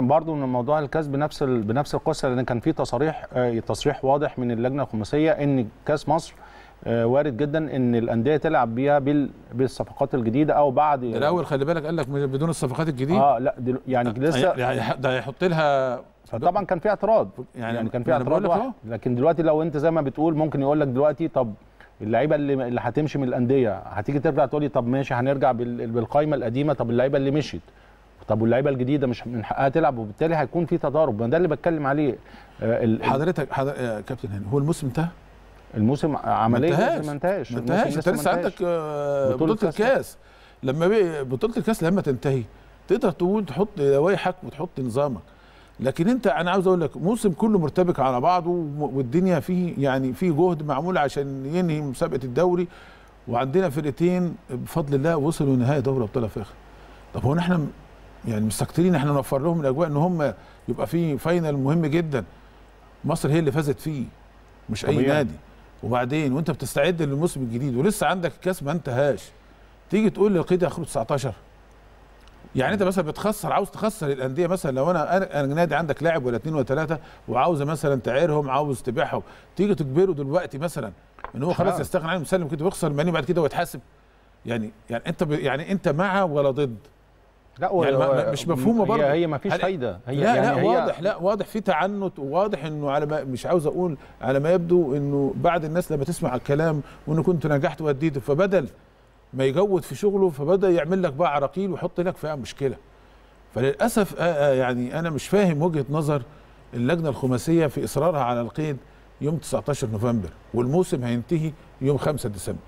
مكرم برضو من موضوع الكاس بنفس ال... بنفس القصه لان كان في تصريح آه، تصريح واضح من اللجنه الخماسيه ان كاس مصر آه، وارد جدا ان الانديه تلعب بيها بال... بالصفقات الجديده او بعد الاول خلي بالك قال لك بدون الصفقات الجديده اه لا دل... يعني لسه يعني ده هيحط لها فطبعا كان في اعتراض يعني, يعني كان في اعتراض لكن دلوقتي لو انت زي ما بتقول ممكن يقول لك دلوقتي طب اللعيبه اللي اللي هتمشي من الانديه هتيجي ترجع تقول لي طب ماشي هنرجع بالقائمه القديمه طب اللعيبه اللي مشيت طب واللعيبه الجديده مش من حقها تلعب وبالتالي هيكون في تضارب ده اللي بتكلم عليه حضرتك آه، حضرتك حضر... يا آه، كابتن هاني هو الموسم انتهى الموسم عمليا ما انتهاش ما انتهاش انت لسه عندك آه، بطوله الكاس لما بطوله الكاس لما تنتهي تقدر تقول تحط لوائحك وتحط نظامك لكن انت انا عاوز اقول لك موسم كله مرتبك على بعضه والدنيا فيه يعني فيه جهد معمول عشان ينهي مسابقه الدوري وعندنا فرقتين بفضل الله وصلوا نهائي دوري ابطال افريقيا طب هو احنا يعني مستكترين احنا نوفر لهم الاجواء ان هم يبقى في فاينل مهم جدا مصر هي اللي فازت فيه مش اي طبيعي. نادي وبعدين وانت بتستعد للموسم الجديد ولسه عندك الكاس ما انتهاش تيجي تقول لي يا اخره 19 يعني انت مثلا بتخسر عاوز تخسر الانديه مثلا لو انا انا نادي عندك لاعب ولا اثنين ولا ثلاثه وعاوز مثلا تعيرهم عاوز تبيعهم تيجي تجبره دلوقتي مثلا ان هو خلاص يستغنى عنهم مسلم كده ويخسر ماني بعد كده ويتحاسب يعني يعني انت يعني انت مع ولا ضد؟ لا يعني هو مش مفهومه برضه هي, هي ما فيش فايده هي لا يعني لا هي واضح لا واضح في تعنت وواضح انه على ما مش عاوز اقول على ما يبدو انه بعد الناس لما تسمع الكلام وانه كنت نجحت واديت فبدل ما يجود في شغله فبدا يعمل لك بقى عراقيل ويحط لك فيها مشكله فللاسف آه، آه، يعني انا مش فاهم وجهه نظر اللجنه الخماسيه في اصرارها على القيد يوم 19 نوفمبر والموسم هينتهي يوم 5 ديسمبر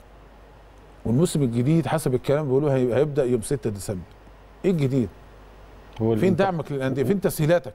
والموسم الجديد حسب الكلام بيقولوا هيبدا يوم 6 ديسمبر ايه الجديد؟ فين دعمك للانديه؟ فين تسهيلاتك؟